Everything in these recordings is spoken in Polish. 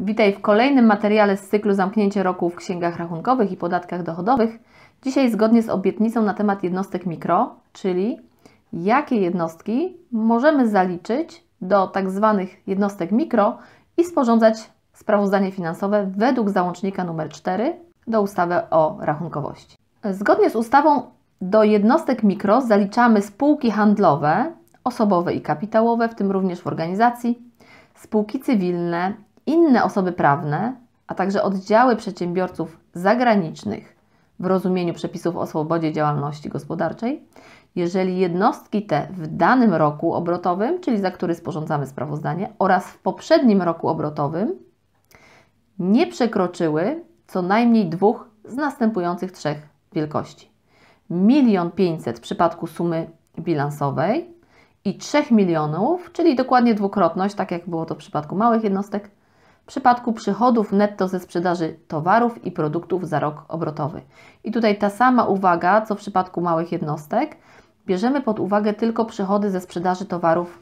Witaj w kolejnym materiale z cyklu Zamknięcie roku w księgach rachunkowych i podatkach dochodowych. Dzisiaj zgodnie z obietnicą na temat jednostek mikro, czyli jakie jednostki możemy zaliczyć do tak zwanych jednostek mikro i sporządzać sprawozdanie finansowe według załącznika nr 4 do ustawy o rachunkowości. Zgodnie z ustawą do jednostek mikro zaliczamy spółki handlowe, osobowe i kapitałowe, w tym również w organizacji, spółki cywilne, inne osoby prawne, a także oddziały przedsiębiorców zagranicznych w rozumieniu przepisów o swobodzie działalności gospodarczej, jeżeli jednostki te w danym roku obrotowym, czyli za który sporządzamy sprawozdanie, oraz w poprzednim roku obrotowym nie przekroczyły co najmniej dwóch z następujących trzech wielkości: 1 500 w przypadku sumy bilansowej i 3 milionów, czyli dokładnie dwukrotność, tak jak było to w przypadku małych jednostek, w przypadku przychodów netto ze sprzedaży towarów i produktów za rok obrotowy. I tutaj ta sama uwaga, co w przypadku małych jednostek. Bierzemy pod uwagę tylko przychody ze sprzedaży towarów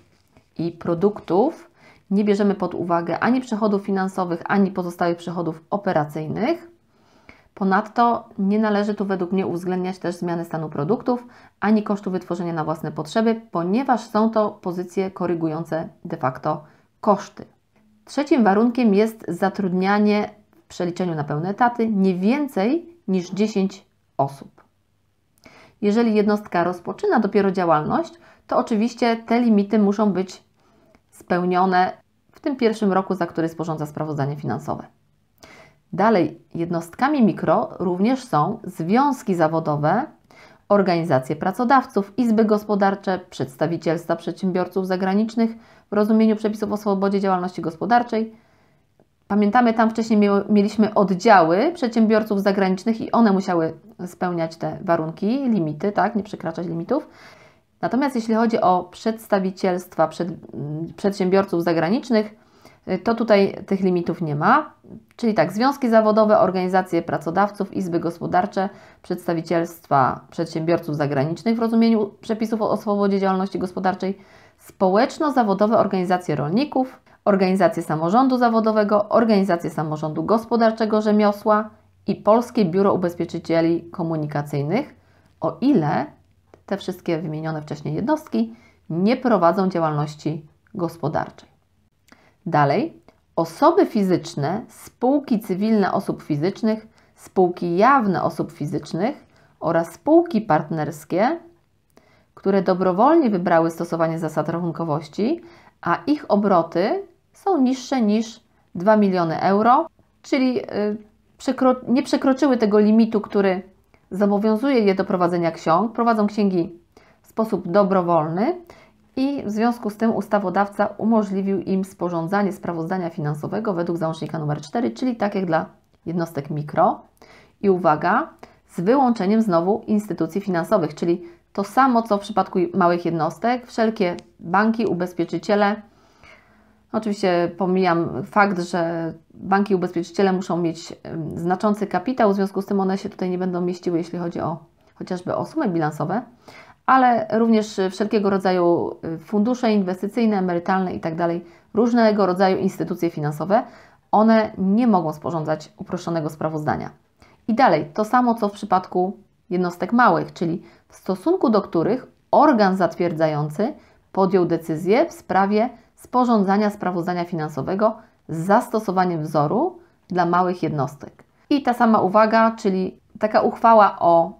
i produktów. Nie bierzemy pod uwagę ani przychodów finansowych, ani pozostałych przychodów operacyjnych. Ponadto nie należy tu według mnie uwzględniać też zmiany stanu produktów ani kosztu wytworzenia na własne potrzeby, ponieważ są to pozycje korygujące de facto koszty. Trzecim warunkiem jest zatrudnianie w przeliczeniu na pełne etaty nie więcej niż 10 osób. Jeżeli jednostka rozpoczyna dopiero działalność, to oczywiście te limity muszą być spełnione w tym pierwszym roku, za który sporządza sprawozdanie finansowe. Dalej, jednostkami mikro również są związki zawodowe organizacje pracodawców, izby gospodarcze, przedstawicielstwa przedsiębiorców zagranicznych w rozumieniu przepisów o swobodzie działalności gospodarczej. Pamiętamy, tam wcześniej mieliśmy oddziały przedsiębiorców zagranicznych i one musiały spełniać te warunki, limity, tak, nie przekraczać limitów. Natomiast jeśli chodzi o przedstawicielstwa przed, przedsiębiorców zagranicznych, Y, to tutaj tych limitów nie ma. Czyli tak, związki zawodowe, organizacje pracodawców, izby gospodarcze, przedstawicielstwa przedsiębiorców zagranicznych w rozumieniu przepisów o swobodzie działalności gospodarczej, społeczno-zawodowe organizacje rolników, organizacje samorządu zawodowego, organizacje samorządu gospodarczego rzemiosła i Polskie Biuro Ubezpieczycieli Komunikacyjnych, o ile te wszystkie wymienione wcześniej jednostki nie prowadzą działalności gospodarczej. Dalej, osoby fizyczne, spółki cywilne osób fizycznych, spółki jawne osób fizycznych oraz spółki partnerskie, które dobrowolnie wybrały stosowanie zasad rachunkowości, a ich obroty są niższe niż 2 miliony euro, czyli y, nie przekroczyły tego limitu, który zobowiązuje je do prowadzenia ksiąg, prowadzą księgi w sposób dobrowolny i w związku z tym ustawodawca umożliwił im sporządzanie sprawozdania finansowego według załącznika nr 4, czyli tak jak dla jednostek mikro. I uwaga, z wyłączeniem znowu instytucji finansowych, czyli to samo co w przypadku małych jednostek, wszelkie banki, ubezpieczyciele. Oczywiście pomijam fakt, że banki i ubezpieczyciele muszą mieć znaczący kapitał, w związku z tym one się tutaj nie będą mieściły, jeśli chodzi o chociażby o sumy bilansowe, ale również wszelkiego rodzaju y, fundusze inwestycyjne, emerytalne itd., tak różnego rodzaju instytucje finansowe, one nie mogą sporządzać uproszczonego sprawozdania. I dalej, to samo co w przypadku jednostek małych, czyli w stosunku do których organ zatwierdzający podjął decyzję w sprawie sporządzania sprawozdania finansowego z zastosowaniem wzoru dla małych jednostek. I ta sama uwaga, czyli taka uchwała o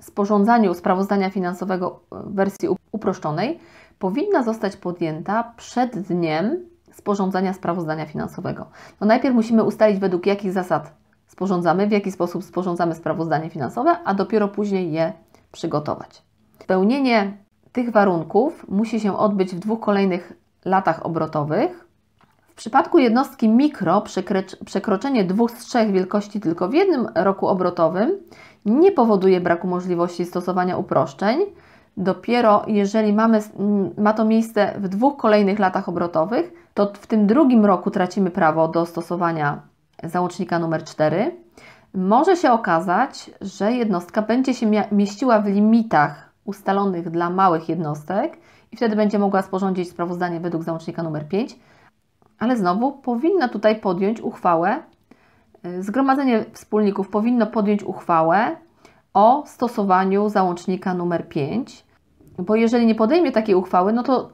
sporządzaniu sprawozdania finansowego e, w wersji uproszczonej powinna zostać podjęta przed dniem sporządzania sprawozdania finansowego. No najpierw musimy ustalić według jakich zasad sporządzamy, w jaki sposób sporządzamy sprawozdanie finansowe, a dopiero później je przygotować. Spełnienie tych warunków musi się odbyć w dwóch kolejnych latach obrotowych w przypadku jednostki mikro przekroczenie dwóch z trzech wielkości tylko w jednym roku obrotowym nie powoduje braku możliwości stosowania uproszczeń. Dopiero jeżeli mamy, ma to miejsce w dwóch kolejnych latach obrotowych, to w tym drugim roku tracimy prawo do stosowania załącznika numer 4. Może się okazać, że jednostka będzie się mieściła w limitach ustalonych dla małych jednostek i wtedy będzie mogła sporządzić sprawozdanie według załącznika numer 5, ale znowu powinno tutaj podjąć uchwałę, y, Zgromadzenie Wspólników powinno podjąć uchwałę o stosowaniu załącznika numer 5, bo jeżeli nie podejmie takiej uchwały, no to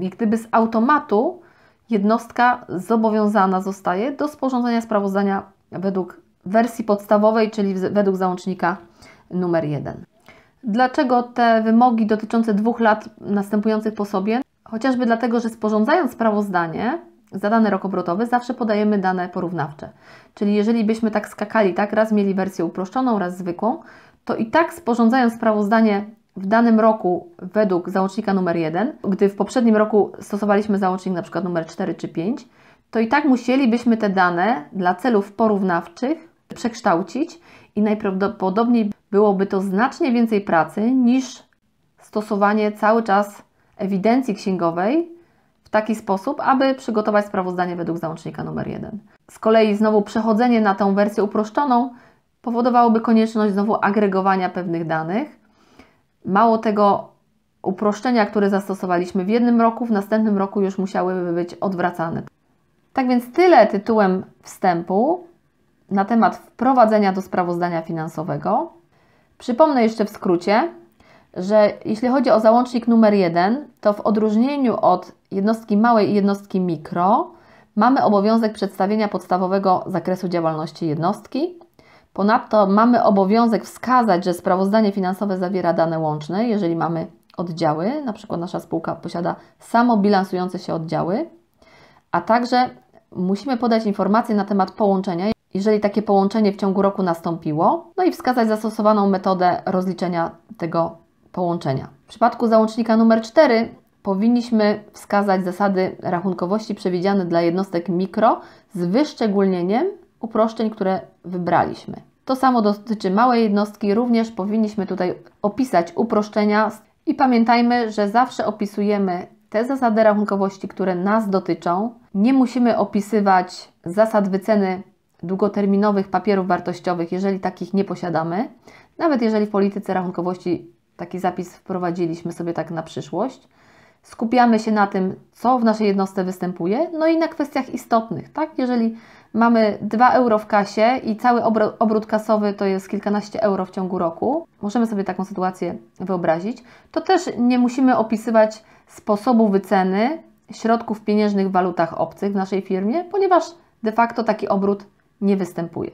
jak gdyby z automatu jednostka zobowiązana zostaje do sporządzenia sprawozdania według wersji podstawowej, czyli według załącznika numer 1. Dlaczego te wymogi dotyczące dwóch lat następujących po sobie? Chociażby dlatego, że sporządzając sprawozdanie, za dany rok obrotowy zawsze podajemy dane porównawcze. Czyli jeżeli byśmy tak skakali, tak raz mieli wersję uproszczoną, raz zwykłą, to i tak sporządzając sprawozdanie w danym roku według załącznika numer 1, gdy w poprzednim roku stosowaliśmy załącznik na przykład numer 4 czy 5, to i tak musielibyśmy te dane dla celów porównawczych przekształcić i najprawdopodobniej byłoby to znacznie więcej pracy niż stosowanie cały czas ewidencji księgowej taki sposób, aby przygotować sprawozdanie według załącznika numer 1. Z kolei znowu przechodzenie na tą wersję uproszczoną powodowałoby konieczność znowu agregowania pewnych danych. Mało tego, uproszczenia, które zastosowaliśmy w jednym roku, w następnym roku już musiałyby być odwracane. Tak więc tyle tytułem wstępu na temat wprowadzenia do sprawozdania finansowego. Przypomnę jeszcze w skrócie, że jeśli chodzi o załącznik numer 1, to w odróżnieniu od jednostki małej i jednostki mikro mamy obowiązek przedstawienia podstawowego zakresu działalności jednostki. Ponadto mamy obowiązek wskazać, że sprawozdanie finansowe zawiera dane łączne, jeżeli mamy oddziały, na przykład nasza spółka posiada samobilansujące się oddziały, a także musimy podać informacje na temat połączenia, jeżeli takie połączenie w ciągu roku nastąpiło, no i wskazać zastosowaną metodę rozliczenia tego połączenia. W przypadku załącznika numer 4 powinniśmy wskazać zasady rachunkowości przewidziane dla jednostek mikro z wyszczególnieniem uproszczeń, które wybraliśmy. To samo dotyczy małej jednostki, również powinniśmy tutaj opisać uproszczenia i pamiętajmy, że zawsze opisujemy te zasady rachunkowości, które nas dotyczą. Nie musimy opisywać zasad wyceny długoterminowych papierów wartościowych, jeżeli takich nie posiadamy. Nawet jeżeli w polityce rachunkowości Taki zapis wprowadziliśmy sobie tak na przyszłość. Skupiamy się na tym, co w naszej jednostce występuje, no i na kwestiach istotnych, tak? Jeżeli mamy 2 euro w kasie i cały obrót kasowy to jest kilkanaście euro w ciągu roku, możemy sobie taką sytuację wyobrazić, to też nie musimy opisywać sposobu wyceny środków pieniężnych w walutach obcych w naszej firmie, ponieważ de facto taki obrót nie występuje.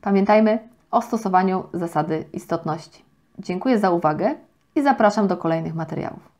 Pamiętajmy o stosowaniu zasady istotności. Dziękuję za uwagę i zapraszam do kolejnych materiałów.